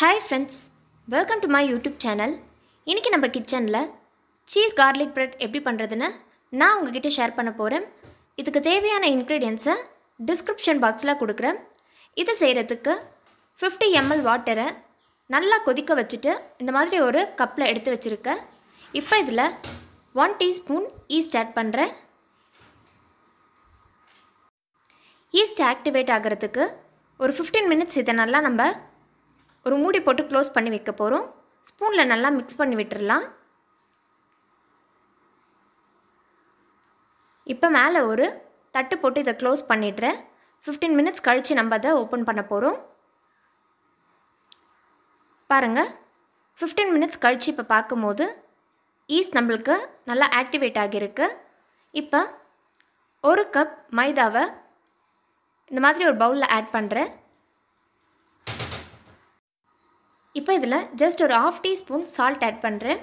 hi friends welcome to my YouTube channel இன்றைக்கி நம்ம கிச்சனில் சீஸ் கார்லிக் ப்ரெட் எப்படி பண்ணுறதுன்னு நான் உங்ககிட்ட ஷேர் பண்ண போகிறேன் இதுக்கு தேவையான இன்க்ரீடியன்ஸை டிஸ்கிரிப்ஷன் பாக்ஸில் கொடுக்குறேன் இதை செய்கிறதுக்கு ஃபிஃப்டி எம்எல் வாட்டரை நல்லா கொதிக்க வச்சுட்டு இந்த மாதிரி ஒரு கப்பில் எடுத்து வச்சுருக்கேன் இப்போ இதில் ஒன் டீஸ்பூன் ஈஸ்ட் ஆட் பண்ணுறேன் ஈஸ்ட் ஆக்டிவேட் ஆகிறதுக்கு ஒரு ஃபிஃப்டீன் மினிட்ஸ் இதை நல்லா நம்ம ஒரு மூடி போட்டு க்ளோஸ் பண்ணி வைக்க போகிறோம் ஸ்பூனில் நல்லா மிக்ஸ் பண்ணி விட்டுடலாம் இப்போ மேலே ஒரு தட்டு போட்டு இதை க்ளோஸ் பண்ணிடுறேன் ஃபிஃப்டீன் மினிட்ஸ் கழித்து நம்ம அதை ஓப்பன் பண்ண போகிறோம் பாருங்கள் ஃபிஃப்டீன் மினிட்ஸ் கழித்து இப்போ பார்க்கும்போது ஈஸ் நம்மளுக்கு நல்லா ஆக்டிவேட் ஆகியிருக்கு இப்போ ஒரு கப் மைதாவை இந்த மாதிரி ஒரு பவுலில் ஆட் பண்ணுறேன் இப்போ இதில் ஜஸ்ட் ஒரு ஆஃப் டீஸ்பூன் சால்ட் ஆட் பண்ணுறேன்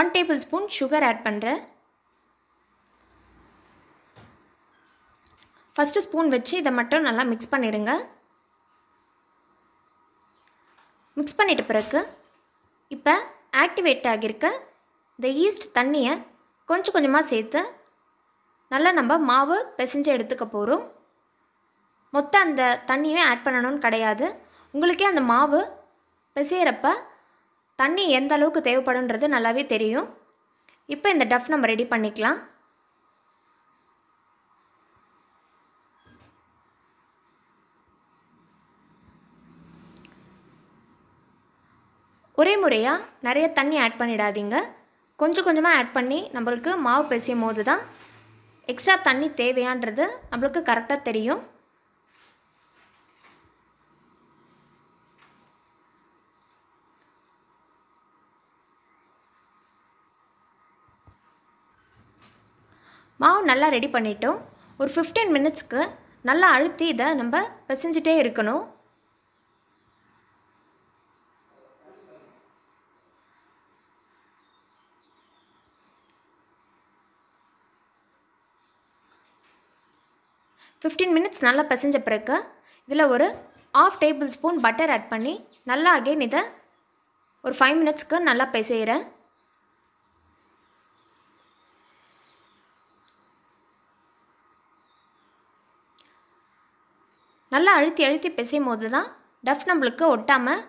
one tablespoon sugar add பண்ணுறேன் ஃபஸ்ட்டு ஸ்பூன் வச்சு இதை மட்டும் நல்லா மிக்ஸ் பண்ணிடுங்க மிக்ஸ் பண்ணிட்ட பிறகு இப்போ ஆக்டிவேட் ஆகியிருக்க இந்த ஈஸ்ட் தண்ணியை கொஞ்சம் கொஞ்சமாக சேர்த்து நல்லா நம்ம மாவு பிசைஞ்சு எடுத்துக்க போகிறோம் மொத்தம் அந்த தண்ணியும் ஆட் பண்ணணும்னு கிடையாது உங்களுக்கே அந்த மாவு பிசையிறப்ப தண்ணி எந்த அளவுக்கு தேவைப்படுன்றது நல்லாவே தெரியும் இப்போ இந்த டஃப் நம்ம ரெடி பண்ணிக்கலாம் ஒரே முறையாக நிறைய தண்ணி ஆட் பண்ணிடாதீங்க கொஞ்சம் கொஞ்சமாக ஆட் பண்ணி நம்மளுக்கு மாவு பிசையும் போது தான் எக்ஸ்ட்ரா தண்ணி தேவையான்றது நம்மளுக்கு கரெக்டாக தெரியும் மாவு நல்லா ரெடி பண்ணிட்டோம் ஒரு ஃபிஃப்டீன் மினிட்ஸ்க்கு நல்லா அழுத்தி இதை நம்ம பிசைஞ்சிட்டே இருக்கணும் ஃபிஃப்டீன் மினிட்ஸ் நல்லா பிசைஞ்ச பிறகு இதில் ஒரு half tablespoon butter add பண்ணி நல்லா அகெயின் இதை ஒரு ஃபைவ் மினிட்ஸ்க்கு நல்லா பிசைகிறேன் நல்லா அழுத்தி அழுத்தி பிசையும் போது தான் டஃப் நம்மளுக்கு ஒட்டாமல்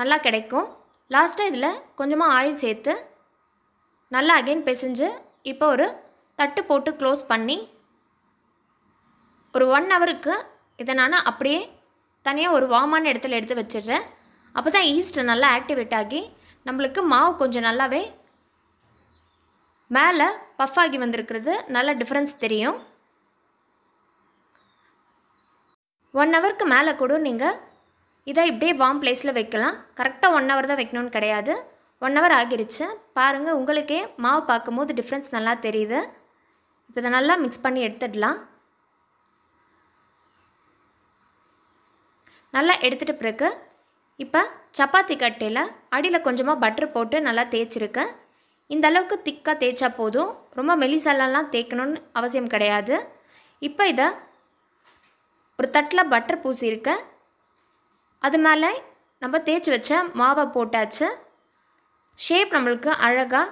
நல்லா கிடைக்கும் லாஸ்ட்டாக இதில் கொஞ்சமாக ஆயில் சேர்த்து நல்லா அகெயின் பிசைஞ்சு இப்போ ஒரு தட்டு போட்டு க்ளோஸ் பண்ணி ஒரு ஒன் ஹவருக்கு இதை நான் அப்படியே தனியாக ஒரு வாமான இடத்துல எடுத்து வச்சிடுறேன் அப்போ தான் ஈஸ்ட் நல்லா ஆக்டிவேட் ஆகி நம்மளுக்கு மாவு கொஞ்சம் நல்லாவே மேலே பஃப் ஆகி வந்திருக்கிறது நல்ல டிஃப்ரென்ஸ் தெரியும் ஒன் ஹவருக்கு மேலே கூட நீங்கள் இதை இப்படியே வார்ம் பிளேஸில் வைக்கலாம் கரெக்டாக ஒன் ஹவர் தான் வைக்கணும்னு கிடையாது ஒன் ஹவர் ஆகிருச்சு பாருங்கள் உங்களுக்கே மாவு பார்க்கும் போது டிஃப்ரென்ஸ் நல்லா தெரியுது இப்போ இதை நல்லா மிக்ஸ் பண்ணி எடுத்துடலாம் நல்லா எடுத்துகிட்டு பிறகு இப்போ சப்பாத்தி கட்டையில் அடியில் கொஞ்சமாக பட்டர் போட்டு நல்லா தேய்ச்சிருக்கேன் இந்த அளவுக்கு திக்காக தேய்ச்சா போதும் ரொம்ப மெலிசாலெலாம் தேய்க்கணும்னு அவசியம் கிடையாது இப்போ இதை ஒரு தட்டில் பட்டர் பூசியிருக்கேன் அது மேலே நம்ம தேய்ச்சி வச்ச மாவை போட்டாச்சு ஷேப் நம்மளுக்கு அழகாக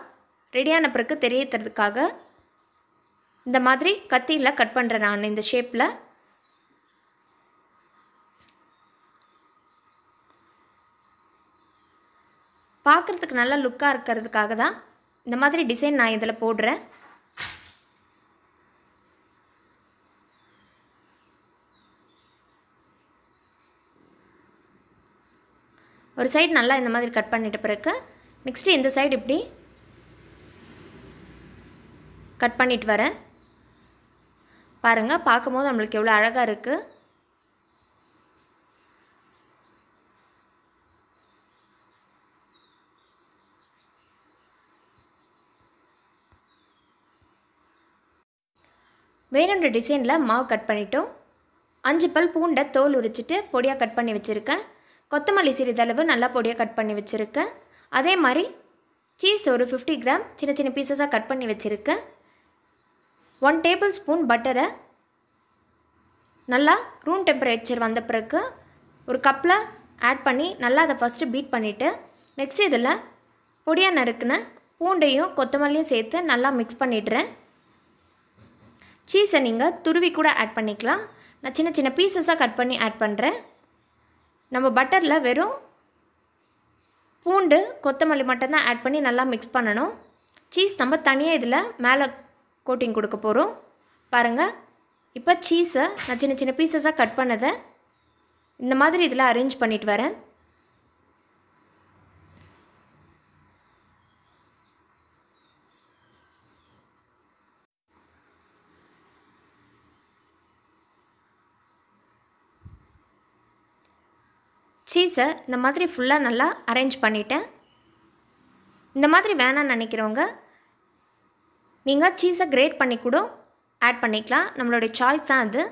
ரெடியான பிறகு தெரியத்துறதுக்காக இந்த மாதிரி கத்தியில் கட் பண்ணுறேன் நான் இந்த ஷேப்பில் பார்க்குறதுக்கு நல்லா லுக்காக இருக்கிறதுக்காக தான் இந்த மாதிரி டிசைன் நான் இதில் போடுறேன் ஒரு சைடு நல்லா இந்த மாதிரி கட் பண்ணிட்ட பிறகு நெக்ஸ்ட்டு இந்த சைடு இப்படி கட் பண்ணிட்டு வரேன் பாருங்கள் பார்க்கும்போது நம்மளுக்கு எவ்வளோ அழகாக இருக்குது வேணுன்ற டிசைனில் மாவு கட் பண்ணிட்டோம் அஞ்சு பல் பூண்டை தோல் உரிச்சிட்டு பொடியாக கட் பண்ணி வச்சுருக்கேன் கொத்தமல்லி சிறிதளவு நல்லா பொடியாக கட் பண்ணி வச்சுருக்கேன் அதே மாதிரி சீஸ் ஒரு ஃபிஃப்டி கிராம் சின்ன சின்ன பீசஸாக கட் பண்ணி வச்சுருக்கேன் ஒன் டேபிள் ஸ்பூன் பட்டரை நல்லா ரூம் டெம்பரேச்சர் வந்த பிறகு ஒரு கப்பில் ஆட் பண்ணி நல்லா அதை ஃபஸ்ட்டு பீட் பண்ணிவிட்டு நெக்ஸ்ட் இதில் பொடியாக நறுக்குன பூண்டையும் கொத்தமல்லியும் சேர்த்து நல்லா மிக்ஸ் பண்ணிடுறேன் சீஸை நீங்கள் துருவி கூட ஆட் பண்ணிக்கலாம் நான் சின்ன சின்ன பீசஸாக கட் பண்ணி ஆட் பண்ணுறேன் நம்ம பட்டரில் வெறும் பூண்டு கொத்தமல்லி மட்டும்தான் ஆட் பண்ணி நல்லா மிக்ஸ் பண்ணணும் சீஸ் நம்ம தனியாக இதில் மேலே கோட்டிங் கொடுக்க போகிறோம் பாருங்கள் இப்போ சீஸை நான் சின்ன சின்ன பீசஸாக கட் பண்ணதை இந்த மாதிரி இதில் அரேஞ்ச் பண்ணிட்டு வரேன் சீஸை இந்த மாதிரி ஃபுல்லாக நல்லா அரேஞ்ச் பண்ணிட்டேன் இந்த மாதிரி வேணாம்னு நினைக்கிறவங்க நீங்கள் சீஸை கிரேட் பண்ணி கூட ஆட் பண்ணிக்கலாம் நம்மளுடைய சாய்ஸ் தான் அது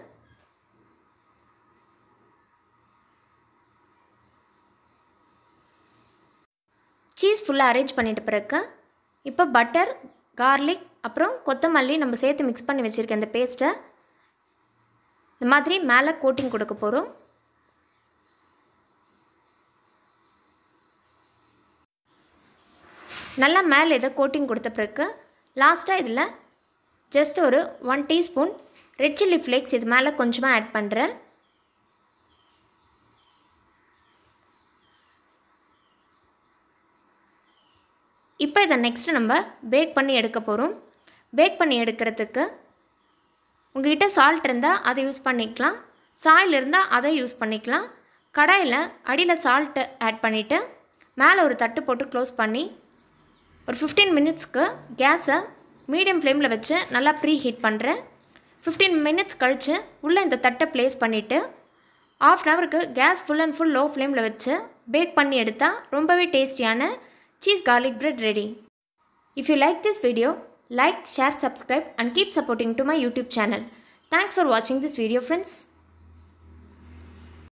சீஸ் ஃபுல்லாக அரேஞ்ச் பண்ணிட்ட பிறகு இப்போ பட்டர் கார்லிக் அப்புறம் கொத்தமல்லி நம்ம சேர்த்து மிக்ஸ் பண்ணி வச்சுருக்கேன் இந்த பேஸ்ட்டை இந்த மாதிரி மேலே கோட்டிங் கொடுக்க போகிறோம் நல்லா மேலே இதை கோட்டிங் கொடுத்த பிறகு லாஸ்ட்டாக இதில் ஜஸ்ட் ஒரு one teaspoon red chilli flakes இது மேலே கொஞ்சமாக ஆட் பண்ணுறேன் இப்போ இதை நெக்ஸ்ட்டு நம்ம பேக் பண்ணி எடுக்க போகிறோம் பேக் பண்ணி எடுக்கிறதுக்கு உங்ககிட்ட சால்ட் இருந்தால் அதை யூஸ் பண்ணிக்கலாம் சாயில் இருந்தால் அதை யூஸ் பண்ணிக்கலாம் கடாயில் அடியில் சால்ட்டு ஆட் பண்ணிவிட்டு மேலே ஒரு தட்டு போட்டு க்ளோஸ் பண்ணி ஒரு ஃபிஃப்டீன் மினிட்ஸ்க்கு கேஸை மீடியம் ஃப்ளேமில் வச்சு நல்லா ப்ரீ ஹீட் பண்ணுறேன் ஃபிஃப்டீன் மினிட்ஸ் கழித்து உள்ளே இந்த தட்டை ப்ளேஸ் பண்ணிவிட்டு ஆஃப் அன் ஹவருக்கு gas full and full low ஃப்ளேமில் வச்சு பேக் பண்ணி எடுத்தால் ரொம்பவே டேஸ்டியான cheese garlic bread ready if you like this video like share subscribe and keep supporting to my YouTube channel thanks for வாட்சிங் திஸ் வீடியோ ஃப்ரெண்ட்ஸ்